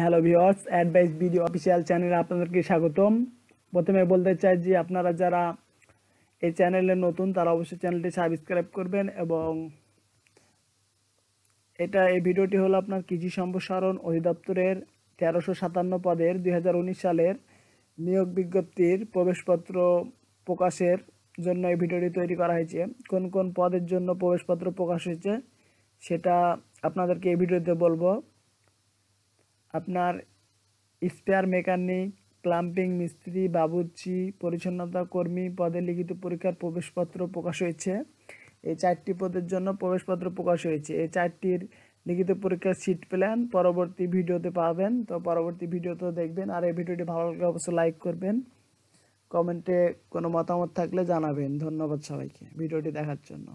hello viewers advice video official চ্যানেলে আপনাদেরকে স্বাগতম প্রথমে বলতে চাই যে আপনারা যারা এই চ্যানেলে নতুন তারা অবশ্যই চ্যানেলটি সাবস্ক্রাইব করবেন এবং এটা এই ভিডিওটি হলো আপনার কৃষি সম্প্রসারণ অধিদপ্তরের তেরোশো সাতান্ন পদের দুই সালের নিয়োগ বিজ্ঞপ্তির প্রবেশপত্র প্রকাশের জন্য এই ভিডিওটি তৈরি করা হয়েছে কোন কোন পদের জন্য প্রবেশপত্র প্রকাশ হয়েছে সেটা আপনাদেরকে এই ভিডিওতে বলবো আপনার স্পেয়ার মেকানিক ক্লাম্পিং মিস্ত্রি বাবুর্চি পরিচ্ছন্নতা কর্মী পদে লিখিত পরীক্ষার প্রবেশপত্র প্রকাশ হয়েছে এই চারটি পদের জন্য প্রবেশপত্র প্রকাশ হয়েছে এই চারটির লিখিত পরীক্ষার সিট প্ল্যান পরবর্তী ভিডিওতে পাবেন তো পরবর্তী ভিডিওতে দেখবেন আর এই ভিডিওটি ভালো লাগলে অবশ্যই লাইক করবেন কমেন্টে কোনো মতামত থাকলে জানাবেন ধন্যবাদ সবাইকে ভিডিওটি দেখার জন্য